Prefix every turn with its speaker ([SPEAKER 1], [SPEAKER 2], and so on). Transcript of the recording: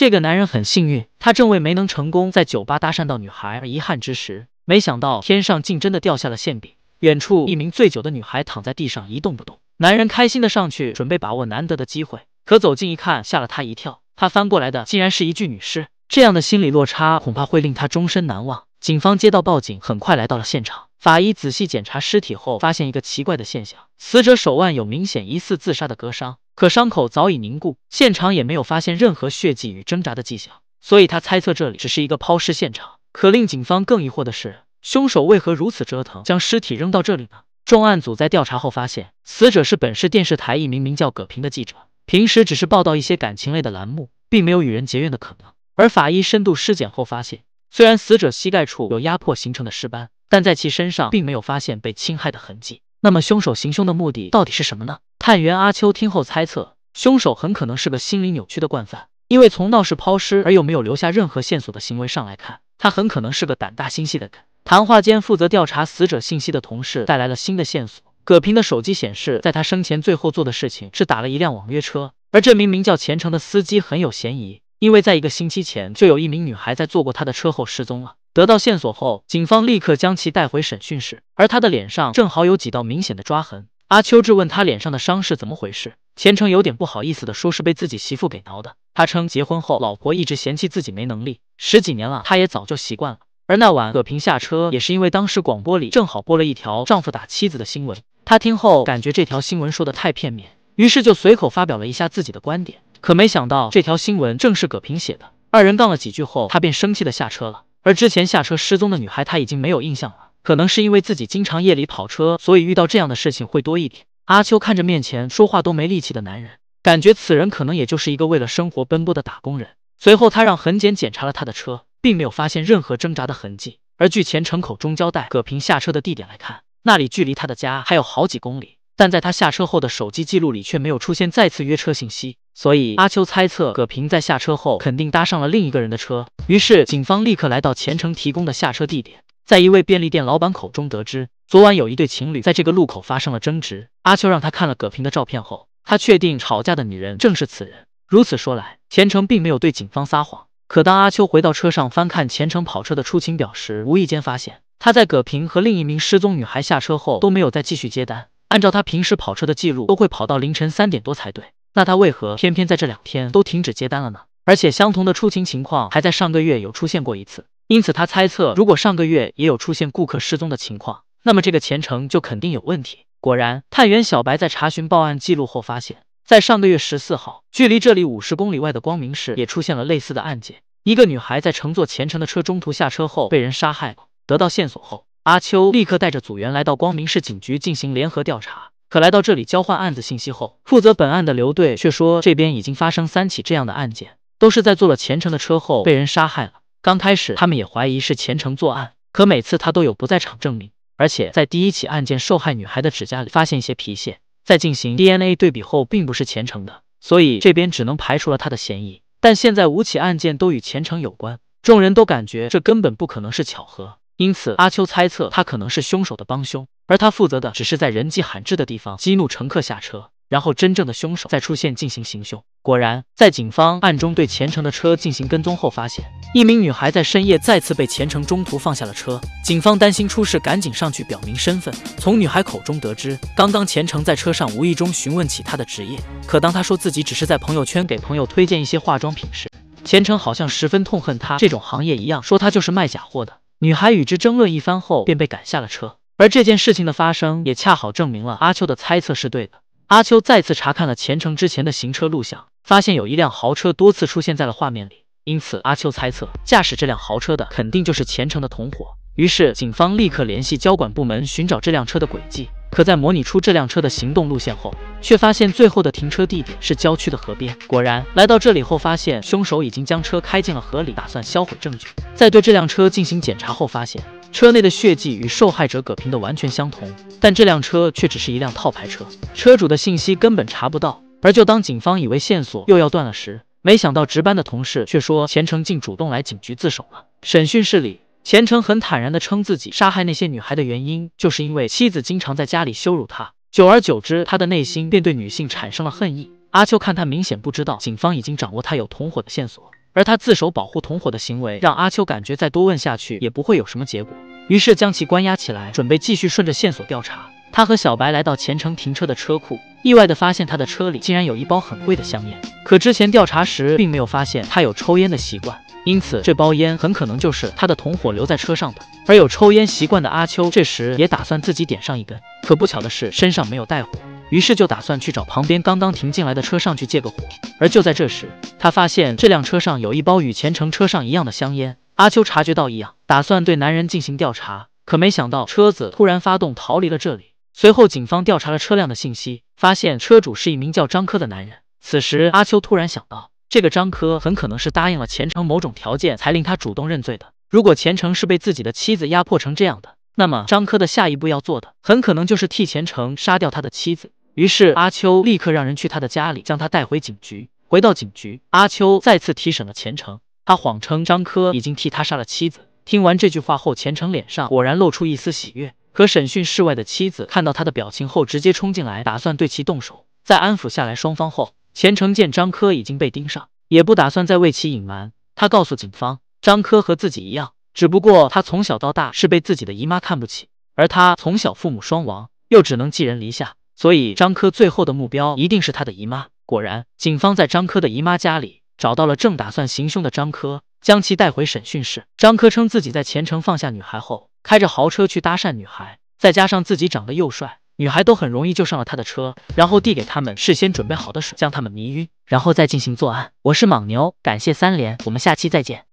[SPEAKER 1] 这个男人很幸运，他正为没能成功在酒吧搭讪到女孩而遗憾之时，没想到天上竟真的掉下了馅饼。远处，一名醉酒的女孩躺在地上一动不动。男人开心的上去准备把握难得的机会，可走近一看，吓了他一跳。他翻过来的竟然是一具女尸，这样的心理落差恐怕会令他终身难忘。警方接到报警，很快来到了现场。法医仔细检查尸体后，发现一个奇怪的现象：死者手腕有明显疑似自杀的割伤。可伤口早已凝固，现场也没有发现任何血迹与挣扎的迹象，所以他猜测这里只是一个抛尸现场。可令警方更疑惑的是，凶手为何如此折腾，将尸体扔到这里呢？重案组在调查后发现，死者是本市电视台一名名叫葛平的记者，平时只是报道一些感情类的栏目，并没有与人结怨的可能。而法医深度尸检后发现，虽然死者膝盖处有压迫形成的尸斑，但在其身上并没有发现被侵害的痕迹。那么，凶手行凶的目的到底是什么呢？探员阿秋听后猜测，凶手很可能是个心理扭曲的惯犯，因为从闹事、抛尸而又没有留下任何线索的行为上来看，他很可能是个胆大心细的人。谈话间，负责调查死者信息的同事带来了新的线索：葛平的手机显示，在他生前最后做的事情是打了一辆网约车，而这名名叫钱程的司机很有嫌疑，因为在一个星期前就有一名女孩在坐过他的车后失踪了。得到线索后，警方立刻将其带回审讯室，而他的脸上正好有几道明显的抓痕。阿秋质问他脸上的伤是怎么回事，钱程有点不好意思的说，是被自己媳妇给挠的。他称结婚后老婆一直嫌弃自己没能力，十几年了他也早就习惯了。而那晚葛平下车也是因为当时广播里正好播了一条丈夫打妻子的新闻，他听后感觉这条新闻说的太片面，于是就随口发表了一下自己的观点。可没想到这条新闻正是葛平写的。二人杠了几句后，他便生气的下车了。而之前下车失踪的女孩他已经没有印象了。可能是因为自己经常夜里跑车，所以遇到这样的事情会多一点。阿秋看着面前说话都没力气的男人，感觉此人可能也就是一个为了生活奔波的打工人。随后，他让痕检检查了他的车，并没有发现任何挣扎的痕迹。而据前程口中交代，葛平下车的地点来看，那里距离他的家还有好几公里，但在他下车后的手机记录里却没有出现再次约车信息。所以，阿秋猜测葛平在下车后肯定搭上了另一个人的车。于是，警方立刻来到前程提供的下车地点。在一位便利店老板口中得知，昨晚有一对情侣在这个路口发生了争执。阿秋让他看了葛平的照片后，他确定吵架的女人正是此人。如此说来，钱程并没有对警方撒谎。可当阿秋回到车上翻看钱程跑车的出勤表时，无意间发现他在葛平和另一名失踪女孩下车后都没有再继续接单。按照他平时跑车的记录，都会跑到凌晨三点多才对。那他为何偏偏在这两天都停止接单了呢？而且相同的出勤情况还在上个月有出现过一次。因此，他猜测，如果上个月也有出现顾客失踪的情况，那么这个前程就肯定有问题。果然，探员小白在查询报案记录后发现，在上个月十四号，距离这里五十公里外的光明市也出现了类似的案件。一个女孩在乘坐前程的车中途下车后被人杀害了。得到线索后，阿秋立刻带着组员来到光明市警局进行联合调查。可来到这里交换案子信息后，负责本案的刘队却说，这边已经发生三起这样的案件，都是在坐了前程的车后被人杀害了。刚开始他们也怀疑是前程作案，可每次他都有不在场证明，而且在第一起案件受害女孩的指甲里发现一些皮屑，在进行 DNA 对比后，并不是前程的，所以这边只能排除了他的嫌疑。但现在五起案件都与前程有关，众人都感觉这根本不可能是巧合，因此阿秋猜测他可能是凶手的帮凶，而他负责的只是在人迹罕至的地方激怒乘客下车。然后，真正的凶手再出现进行行凶。果然，在警方暗中对钱程的车进行跟踪后，发现一名女孩在深夜再次被钱程中途放下了车。警方担心出事，赶紧上去表明身份。从女孩口中得知，刚刚钱程在车上无意中询问起她的职业，可当她说自己只是在朋友圈给朋友推荐一些化妆品时，钱程好像十分痛恨她这种行业一样，说她就是卖假货的。女孩与之争论一番后，便被赶下了车。而这件事情的发生，也恰好证明了阿秋的猜测是对的。阿秋再次查看了前程之前的行车录像，发现有一辆豪车多次出现在了画面里，因此阿秋猜测驾驶这辆豪车的肯定就是前程的同伙。于是警方立刻联系交管部门寻找这辆车的轨迹。可在模拟出这辆车的行动路线后，却发现最后的停车地点是郊区的河边。果然，来到这里后发现凶手已经将车开进了河里，打算销毁证据。在对这辆车进行检查后，发现。车内的血迹与受害者葛平的完全相同，但这辆车却只是一辆套牌车，车主的信息根本查不到。而就当警方以为线索又要断了时，没想到值班的同事却说，钱程竟主动来警局自首了。审讯室里，钱程很坦然地称自己杀害那些女孩的原因，就是因为妻子经常在家里羞辱他，久而久之，他的内心便对女性产生了恨意。阿秋看他明显不知道，警方已经掌握他有同伙的线索。而他自首保护同伙的行为，让阿秋感觉再多问下去也不会有什么结果，于是将其关押起来，准备继续顺着线索调查。他和小白来到前程停车的车库，意外的发现他的车里竟然有一包很贵的香烟，可之前调查时并没有发现他有抽烟的习惯，因此这包烟很可能就是他的同伙留在车上的。而有抽烟习惯的阿秋，这时也打算自己点上一根，可不巧的是身上没有带火。于是就打算去找旁边刚刚停进来的车上去借个火，而就在这时，他发现这辆车上有一包与前程车上一样的香烟。阿秋察觉到异样，打算对男人进行调查，可没想到车子突然发动逃离了这里。随后，警方调查了车辆的信息，发现车主是一名叫张科的男人。此时，阿秋突然想到，这个张科很可能是答应了前程某种条件，才令他主动认罪的。如果前程是被自己的妻子压迫成这样的，那么张科的下一步要做的，很可能就是替前程杀掉他的妻子。于是阿秋立刻让人去他的家里，将他带回警局。回到警局，阿秋再次提审了钱程。他谎称张科已经替他杀了妻子。听完这句话后，钱程脸上果然露出一丝喜悦。可审讯室外的妻子看到他的表情后，直接冲进来，打算对其动手。在安抚下来双方后，钱程见张科已经被盯上，也不打算再为其隐瞒。他告诉警方，张科和自己一样，只不过他从小到大是被自己的姨妈看不起，而他从小父母双亡，又只能寄人篱下。所以张科最后的目标一定是他的姨妈。果然，警方在张科的姨妈家里找到了正打算行凶的张科，将其带回审讯室。张科称自己在前程放下女孩后，开着豪车去搭讪女孩，再加上自己长得又帅，女孩都很容易就上了他的车，然后递给他们事先准备好的水，将他们迷晕，然后再进行作案。我是莽牛，感谢三连，我们下期再见。